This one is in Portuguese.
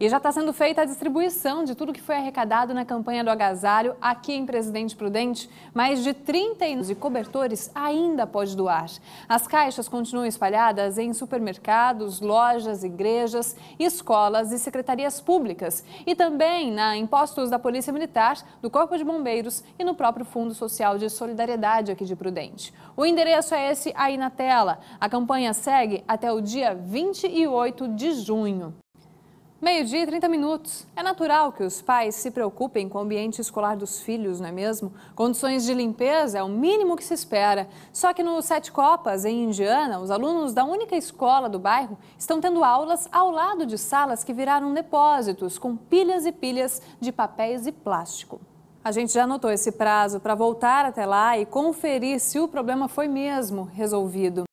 E já está sendo feita a distribuição de tudo que foi arrecadado na campanha do agasalho aqui em Presidente Prudente. Mais de 30 de cobertores ainda pode doar. As caixas continuam espalhadas em supermercados, lojas, igrejas, escolas e secretarias públicas. E também na impostos da Polícia Militar, do Corpo de Bombeiros e no próprio Fundo Social de Solidariedade aqui de Prudente. O endereço é esse aí na tela. A campanha segue até o dia 28 de junho. Meio-dia e 30 minutos. É natural que os pais se preocupem com o ambiente escolar dos filhos, não é mesmo? Condições de limpeza é o mínimo que se espera. Só que no Sete Copas, em Indiana, os alunos da única escola do bairro estão tendo aulas ao lado de salas que viraram depósitos com pilhas e pilhas de papéis e plástico. A gente já anotou esse prazo para voltar até lá e conferir se o problema foi mesmo resolvido.